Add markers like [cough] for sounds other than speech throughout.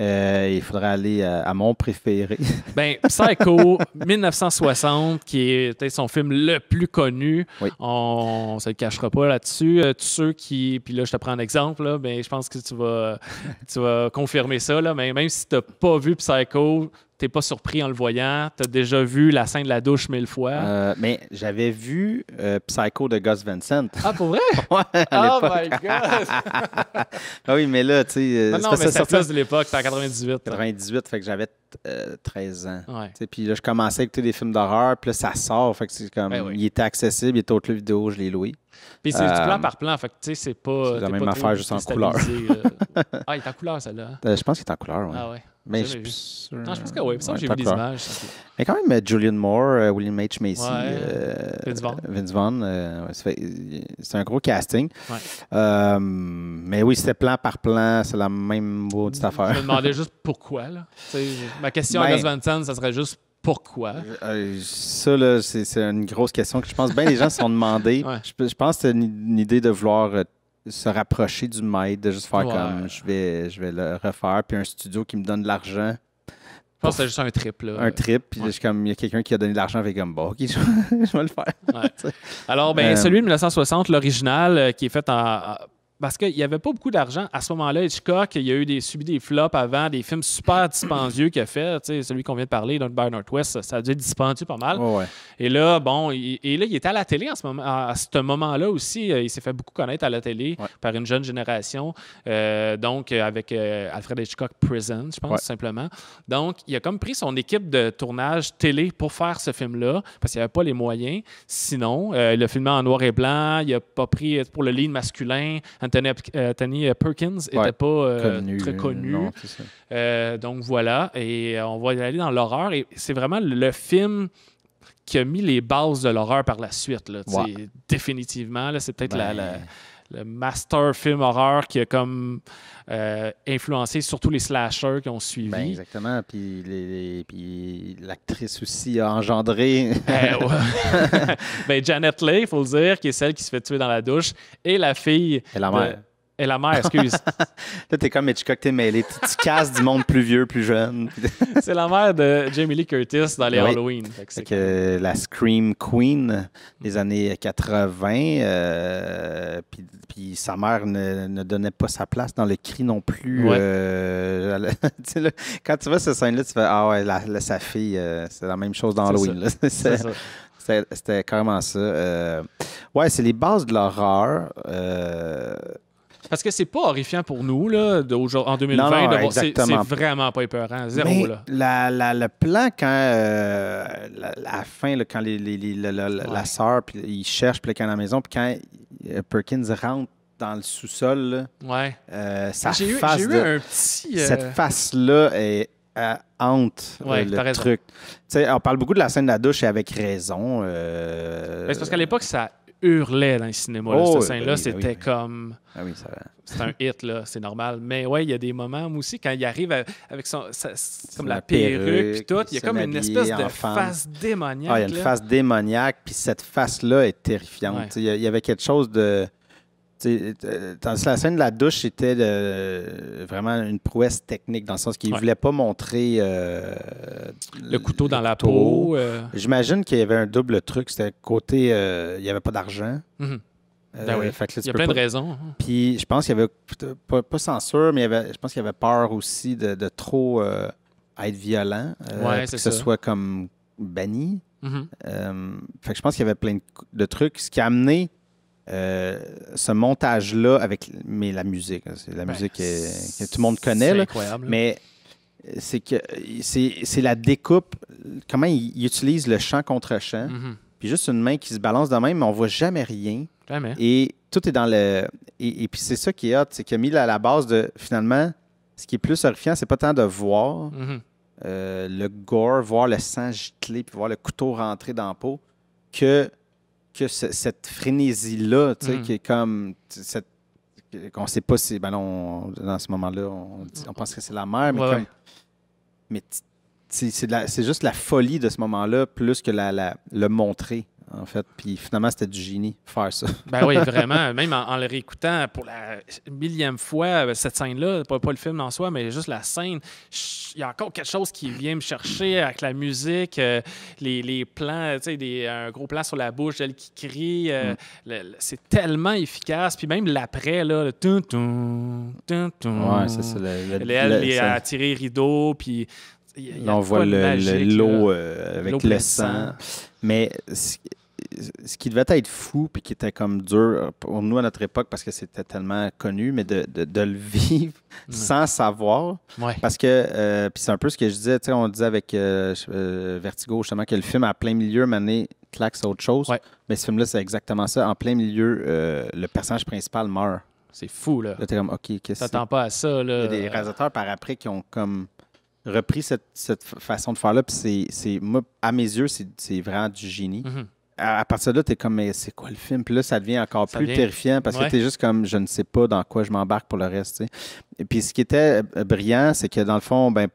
Euh, il faudrait aller euh, à, mon préféré. [laughs] ben, Psycho 1960, qui est peut-être son film le plus connu. On ne se cachera pas là-dessus. Euh, ceux qui. Puis là, je te prends un exemple. Là, ben, je pense que tu vas, confirmer ça. Là, même si tu n'as pas vu Psycho, t'es pas surpris en le voyant. T'as déjà vu la scène de la douche mille fois. Euh, mais j'avais vu euh, Psycho de Gus Vincent. Ah, pour vrai? [laughs] ouais, à oh my God! [laughs] ah oui, mais là, tu sais. Euh, non, non, mais ça fait de l'époque, c'était en 98. 98, fait que j'avais 13 ans. Ouais. Puis là, je commençais à écouter des films d'horreur, puis là, ça sort. Fait que c'est comme, ben il était accessible, il était au club vidéo, je l'ai loué. Puis c'est du plan par plan, fait que tu sais, c'est pas. C'est la même affaire, juste en couleur. [laughs] ah, il est en couleur, celle-là. Hein? je pense qu'il est en couleur, oui. Ah, ouais. Mais je, Non, je pense que oui. j'ai vu des images. Mais quand même, euh, Julian Moore, euh, William H. Macy, euh, Vince Vaughn. c'est un gros casting. mais oui, c'était plan par plan, c'est la même petite affaire. Je me demandais juste pourquoi. Là. ma question à ben Gus Van ça serait juste pourquoi? ça, là, c'est une grosse question que je pense bien les gens se sont demandés. je, pense que c'est une, idée de vouloir se rapprocher du maître, de juste faire comme je vais, je vais le refaire, puis un studio qui me donne de l'argent. Je pense que c'est juste un trip. Là. Un trip, puis comme il y a quelqu'un qui a donné de l'argent, avec comme bon, ok, [laughs] je, vais le faire. [laughs] Alors, ben, euh, celui de 1960, l'original, euh, qui est fait en, parce qu'il n'y avait pas beaucoup d'argent. À ce moment-là, Hitchcock, il a eu des, subi des flops avant, des films super dispendieux qu'il a fait. celui qu'on vient de parler, donc By Northwest, ça a dû être dispendieux pas mal. Et là, bon, il, et là, il était à la télé en ce moment, à, ce moment-là aussi. Euh, il s'est fait beaucoup connaître à la télé par une jeune génération. Euh, donc, euh, avec Alfred Hitchcock Prison, je pense, simplement. Donc, il a comme pris son équipe de tournage télé pour faire ce film-là, parce qu'il n'y avait pas les moyens. Sinon, le il a filmé en noir et blanc, il n'a pas pris pour le lead masculin. Anthony, euh, euh, Perkins n'était pas euh, très connu. donc voilà, et on va aller dans l'horreur. Et c'est vraiment le film qui a mis les bases de l'horreur par la suite. Là, Définitivement, là, c'est peut-être la ben, le master film horreur qui a comme euh, influencé surtout les slashers qui ont suivi. Ben, exactement. Puis, l'actrice aussi a engendré. [laughs] Ben, [laughs] ben, Janet Leigh, il faut le dire, qui est celle qui se fait tuer dans la douche, et la fille. Et la mère. Et la mère, excuse. [laughs] là, t'es comme Hitchcock, t'es mêlé. Tu, casses du monde plus vieux, plus jeune. [laughs] c'est la mère de Jamie Lee Curtis dans les Halloween. que la Scream Queen des années 80, euh, puis, sa mère ne, donnait pas sa place dans le cri non plus. Euh, [laughs] quand tu vois ce scène-là, tu fais Ah ouais, la, sa fille, euh, c'est la même chose dans Halloween. C'était carrément ça. Euh, ouais, c'est les bases de l'horreur. Parce que c'est pas horrifiant pour nous, là, en 2020. C'est vraiment pas épeurant. Zéro, là. La, la, le plan, quand. Euh, la, fin, quand la sœur, puis ils cherchent, puis à la maison, puis quand euh, Perkins rentre dans le sous-sol, ouais. Euh, sa j'ai eu, un petit. Euh, cette face-là est hante le truc. on parle beaucoup de la scène de la douche et avec raison. Ben, c'est parce qu'à l'époque, ça hurlait dans le cinéma. Oh, là, là ben c'était ben comme. Ah oui, ça... C'est un hit, là, c'est normal. Mais ouais, il y a des moments aussi, quand il arrive avec son, comme la, perruque, puis tout, il y a comme une espèce de face démoniaque. Ah, il y a une face démoniaque, puis cette face-là est terrifiante. il y, avait quelque chose de. Euh, la scène de la douche, était vraiment une prouesse technique, dans le sens qu'il ne voulait pas montrer. Euh, le couteau dans la peau. Euh. J'imagine qu'il y avait un double truc. C'était côté. il n'y avait pas d'argent. Mhm. Ben il y a plein de raisons. Hein. Puis je pense qu'il y avait. Pas, censure, mais je pense qu'il y avait peur aussi de, trop être violent. que ce soit comme banni. Mhm. je pense qu'il y avait plein de trucs, ce qui a amené euh, ce montage-là avec mais la musique, hein, c'est la ben, musique que tout le monde connaît, c'est mais c'est que c'est, la découpe, comment il, utilise le chant contre chant mm-hmm. puis juste une main qui se balance de même, mais on voit jamais rien. Et tout est dans le. Et, puis c'est ça qui est hot, c'est qu'il a mis la, la base de finalement, ce qui est plus horrifiant, c'est pas tant de voir mm-hmm. euh, le gore, voir le sang gicler, puis voir le couteau rentrer dans la peau, que que cette frénésie-là, tu sais, mm. qui est comme cette qu'on sait pas si ben dans ce moment-là on, pense que c'est la mer mais comme, c'est juste la folie de ce moment-là plus que le montrer en fait. Puis finalement, c'était du génie faire ça. ben oui, [laughs] vraiment. Même en, le réécoutant pour la millième fois, euh, cette scène-là, pas, pas, le film en soi, mais juste la scène, il y a encore quelque chose qui vient me chercher avec la musique, euh, les, les, plans, tu un gros plan sur la bouche, elle qui crie. Euh, mm. c'est tellement efficace. Puis même l'après, là, le tout, Ouais, ça, c'est le. Elle est rideau, puis on voit le, l'eau avec le sang. Mais ce qui devait être fou, puis qui était comme dur pour nous à notre époque, parce que c'était tellement connu, mais de, le vivre mm. sans savoir. Parce que, euh, puis c'est un peu ce que je disais, tu sais, on disait avec euh, euh, Vertigo, justement, que le film à plein milieu, mané claque, c'est autre chose. Mais ce film-là, c'est exactement ça. En plein milieu, le personnage principal meurt. C'est fou, là. T'attends pas à ça, là. Il y a des réalisateurs par après qui ont comme repris cette, façon de faire-là. Puis c'est, à mes yeux, c'est, vraiment du génie. Mm-hmm à partir de là, tu es comme, mais c'est quoi le film? Puis là, ça devient encore plus terrifiant parce que tu es juste comme, je ne sais pas dans quoi je m'embarque pour le reste. Et puis ce qui était euh, brillant, c'est que dans le fond, ben,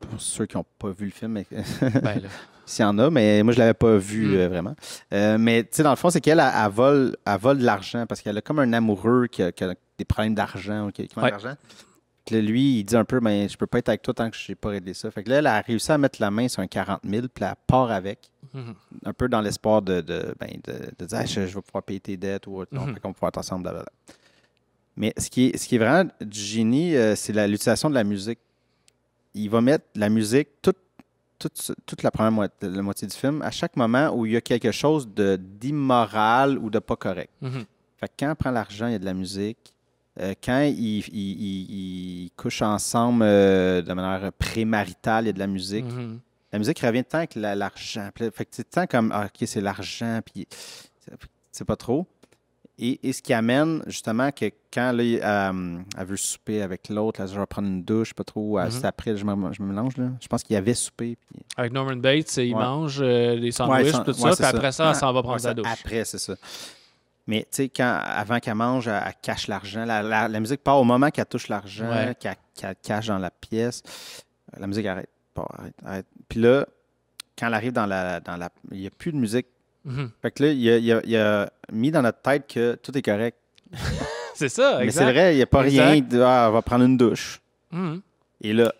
pour ceux qui n'ont pas vu le film, [laughs] ben, s'il y en a, mais moi, je ne l'avais pas vu hmm. euh, vraiment. Euh, mais tu sais, dans le fond, c'est qu'elle, elle, vole, de l'argent parce qu'elle a comme un amoureux qui a, des problèmes d'argent qui, Lui, il dit un peu, mais ben, je peux pas être avec toi tant que je n'ai pas réglé ça. Fait que là, elle a réussi à mettre la main sur un 40 000, puis elle part avec. Un peu dans l'espoir de, ben, dire ah, je, vais pouvoir payer tes dettes ou autre, mm -hmm. pouvoir être ensemble, Mais ce qui, est, ce qui est vraiment du génie, euh, c'est l'utilisation de la musique. Il va mettre la musique toute, toute, la première moitié, moitié du film à chaque moment où il y a quelque chose d'immoral ou de pas correct. Mhm. Fait quand on prend l'argent, il y a de la musique. Euh, quand ils il, couchent ensemble euh, de manière prémaritale, il y a de la musique. Mhm la musique revient tant que l'argent. Fait que tant comme, ah, OK, c'est l'argent, puis c'est pas trop. Et, ce qui amène justement que quand euh, elle veut souper avec l'autre, je vais prendre une douche, pas trop, mm-hmm. C'est après, je me, mélange. Là. Je pense qu'il y avait souper. Avec Norman Bates, il mange euh, les des sandwichs, tout ça, puis après ça, elle s'en va prendre sa douche. Après, c'est ça. Mais tu sais, quand, avant qu'elle mange, elle, cache l'argent. La, musique part au moment qu'elle touche l'argent, qu'elle cache dans la pièce. La musique arrête. Puis là, quand elle arrive dans la. Dans la il n'y a plus de musique. Mhm. Fait que là, il a, mis dans notre tête que tout est correct. [laughs] c'est ça, exact. Mais c'est vrai, il n'y a pas rien de. Ah, on va prendre une douche. Mhm. Et là,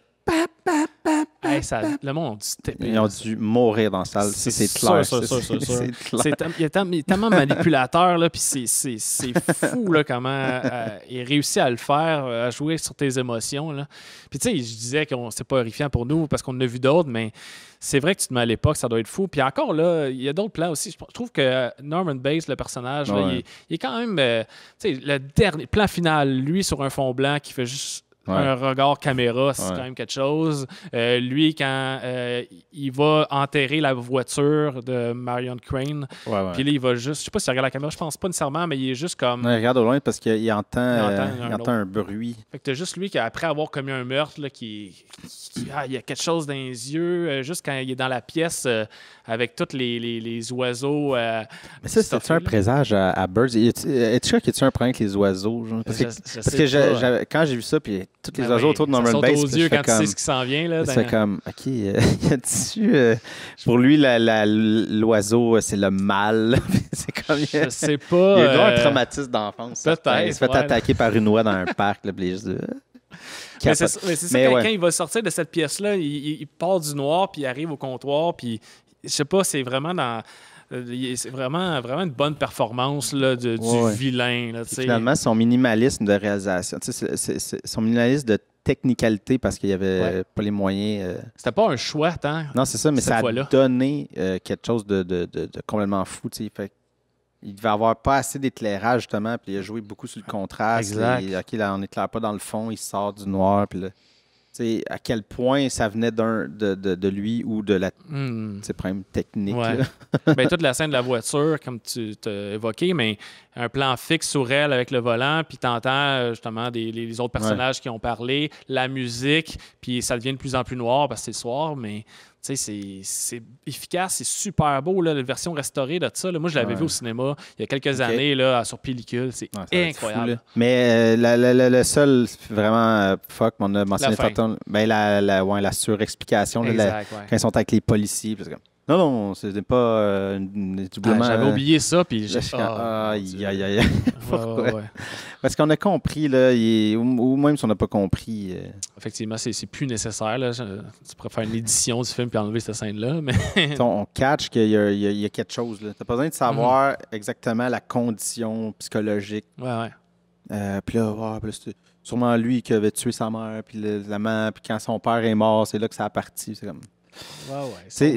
le monde Ils ont dû mourir dans la salle. C'est clair. Il est tellement manipulateur, là, puis c'est fou comment euh, il réussit à le faire, euh, à jouer sur tes émotions. Là. Puis tu sais, je disais que c'est pas horrifiant pour nous parce qu'on en a vu d'autres, mais c'est vrai que tu te mets à l'époque, ça doit être fou. Puis encore là, il y a d'autres plans aussi. Je trouve que Norman Bates, le personnage, il, est quand même. Euh, le dernier plan final, lui, sur un fond blanc qui fait juste un regard caméra, c'est quand même quelque chose. Euh, lui, quand euh, il va enterrer la voiture de Marion Crane, puis là, il va juste. Je sais pas s'il regarde la caméra, je pense pas nécessairement, mais il est juste comme. il regarde au loin parce qu'il entend, entend, euh, un, bruit. Fait que juste lui qui, après avoir commis un meurtre, là, qui, ah, il y a quelque chose dans les yeux, juste quand il est dans la pièce avec tous les, oiseaux. mais ça, c'est un présage à, Birds. Es-tu sûr qu'il y un problème avec les oiseaux? Parce que, parce quand j'ai vu ça, puis tous ben les oiseaux autour de Norman Bates. aux yeux quand tu sais ce qui s'en vient. c'est ben, hein. comme, OK, euh, [laughs] y a-tu. Euh, pour lui, l'oiseau, euh, c'est le mal. [laughs] c'est comme. Je [laughs] sais pas. Il a euh, un traumatisme d'enfance. Peut-être. Il se fait attaquer par une oie dans un parc. le puis mais c'est ça, quand, quand, il va sortir de cette pièce-là, il, il, part du noir, puis il arrive au comptoir, puis je sais pas, c'est vraiment dans euh, c'est vraiment, vraiment une bonne performance du vilain. finalement, son minimalisme de réalisation, son minimalisme de technicalité parce qu'il n'y avait pas les moyens. Euh, C'était pas un choix, Non, c'est ça, mais ça a donné euh, quelque chose de, complètement fou. Fait, il devait avoir pas assez d'éclairage, justement, puis il a joué beaucoup sur le contraste. Exact. là, on n'éclaire pas dans le fond, il sort du noir, puis là c'est à quel point ça venait d'un de, de, lui ou de la mm. techniques. technique. toute la scène de la voiture, comme tu t'as évoqué, mais un plan fixe sur elle avec le volant, puis t'entends euh, justement des, les, autres personnages qui ont parlé, la musique, puis ça devient de plus en plus noir parce que c'est soir, mais c'est efficace, c'est super beau. la version restaurée de ça, moi, je l'avais vu au cinéma il y a quelques années là, sur pellicule. C'est incroyable. Mais euh, le seul, vraiment, euh, fuck, on a mentionné la, ben, la, surexplication, quand ils sont avec les policiers. Non, non, c'était pas une euh, ah, J'avais euh, oublié ça, puis j'ai ah, Aïe, aïe, aïe. [laughs] Parce qu'on a compris, là, ou, même si on n'a pas compris. Euh. Effectivement, c'est plus nécessaire. Là. tu pourrais faire une édition du film puis enlever cette scène-là. Mais... [laughs] on, catch qu'il y, a quelque chose. Tu n'as pas besoin de savoir mm. exactement la condition psychologique. Ouais, ouais. puis là, sûrement lui qui avait tué sa mère, puis la puis quand son père est mort, c'est là que ça a parti. C'est comme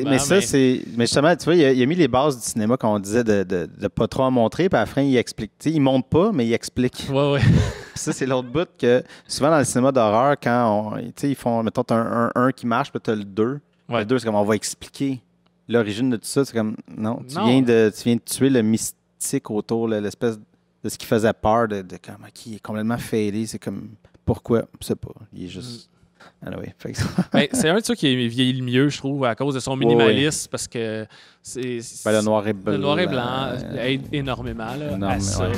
mais ça, c'est. Mais justement, tu vois, il a, mis les bases du cinéma, qu'on disait, de, de, pas trop en montrer, puis après, il explique. Il il montre pas, mais il explique. [laughs] ça, c'est l'autre bout que souvent dans le cinéma d'horreur, quand on, ils font, mettons, t'as un 1 qui marche, puis t'as le 2. Le 2, c'est comme on va expliquer l'origine de tout ça. C'est comme, non, tu, Viens de, viens tuer le mystique autour, l'espèce de ce qui faisait peur, de, de comme, qui est complètement fêlé. C'est comme, pourquoi? Je sais pas. Il est juste. Mm. Ah [laughs] ben, c'est un de ceux qui vieillit le mieux, je trouve, à cause de son minimalisme, parce que c'est, ben, le noir et blanc, euh, aide énormément à ça.